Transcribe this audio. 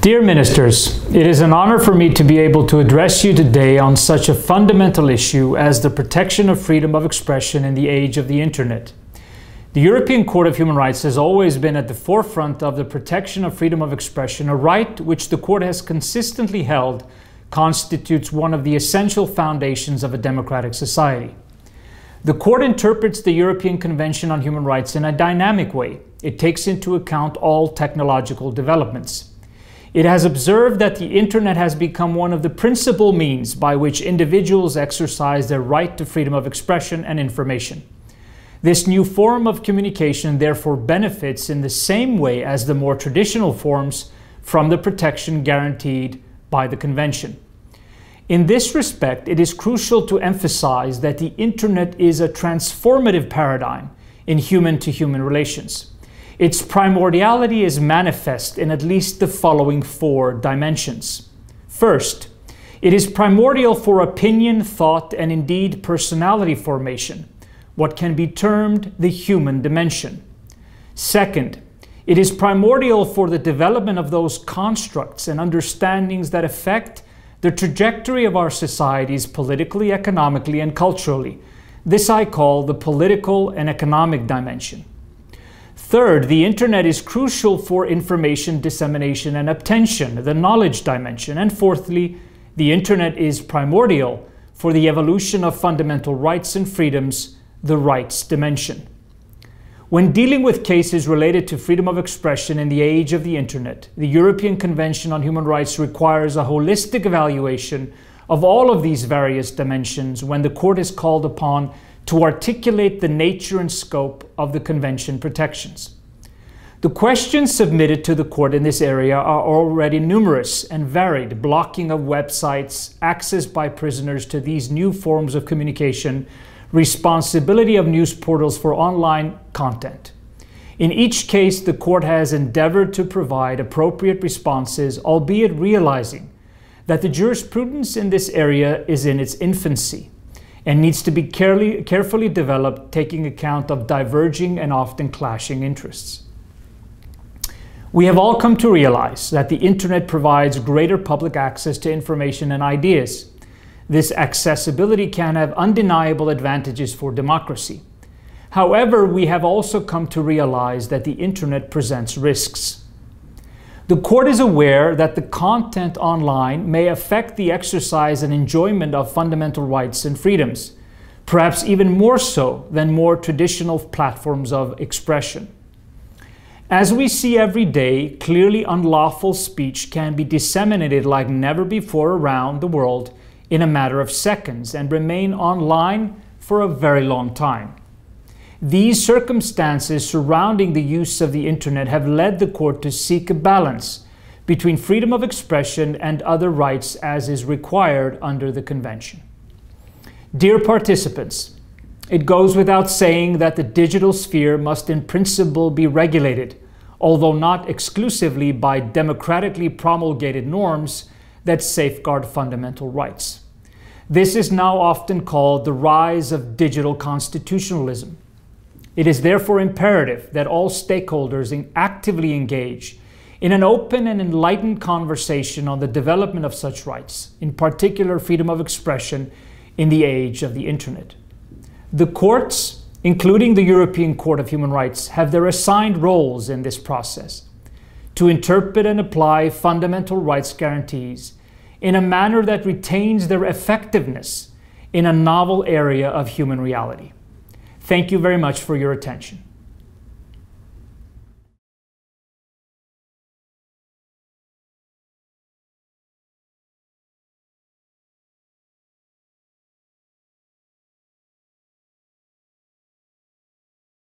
Dear ministers, it is an honor for me to be able to address you today on such a fundamental issue as the protection of freedom of expression in the age of the internet. The European Court of Human Rights has always been at the forefront of the protection of freedom of expression, a right which the court has consistently held constitutes one of the essential foundations of a democratic society. The court interprets the European Convention on Human Rights in a dynamic way. It takes into account all technological developments. It has observed that the internet has become one of the principal means by which individuals exercise their right to freedom of expression and information. This new form of communication therefore benefits in the same way as the more traditional forms from the protection guaranteed by the Convention. In this respect, it is crucial to emphasize that the internet is a transformative paradigm in human to human relations. Its primordiality is manifest in at least the following four dimensions. First, it is primordial for opinion, thought, and indeed personality formation, what can be termed the human dimension. Second, it is primordial for the development of those constructs and understandings that affect the trajectory of our societies politically, economically, and culturally. This I call the political and economic dimension. Third, the internet is crucial for information dissemination and obtention, the knowledge dimension. And fourthly, the internet is primordial for the evolution of fundamental rights and freedoms, the rights dimension. When dealing with cases related to freedom of expression in the age of the internet, the European Convention on Human Rights requires a holistic evaluation of all of these various dimensions when the court is called upon to articulate the nature and scope of the convention protections. The questions submitted to the court in this area are already numerous and varied blocking of websites, access by prisoners to these new forms of communication, responsibility of news portals for online content. In each case, the court has endeavored to provide appropriate responses, albeit realizing that the jurisprudence in this area is in its infancy and needs to be carefully, carefully developed, taking account of diverging and often clashing interests. We have all come to realize that the internet provides greater public access to information and ideas. This accessibility can have undeniable advantages for democracy. However, we have also come to realize that the internet presents risks. The court is aware that the content online may affect the exercise and enjoyment of fundamental rights and freedoms, perhaps even more so than more traditional platforms of expression. As we see every day, clearly unlawful speech can be disseminated like never before around the world in a matter of seconds and remain online for a very long time. These circumstances surrounding the use of the internet have led the court to seek a balance between freedom of expression and other rights as is required under the convention. Dear participants, it goes without saying that the digital sphere must in principle be regulated, although not exclusively by democratically promulgated norms that safeguard fundamental rights. This is now often called the rise of digital constitutionalism. It is therefore imperative that all stakeholders actively engage in an open and enlightened conversation on the development of such rights, in particular freedom of expression, in the age of the internet. The courts, including the European Court of Human Rights, have their assigned roles in this process to interpret and apply fundamental rights guarantees in a manner that retains their effectiveness in a novel area of human reality. Thank you very much for your attention.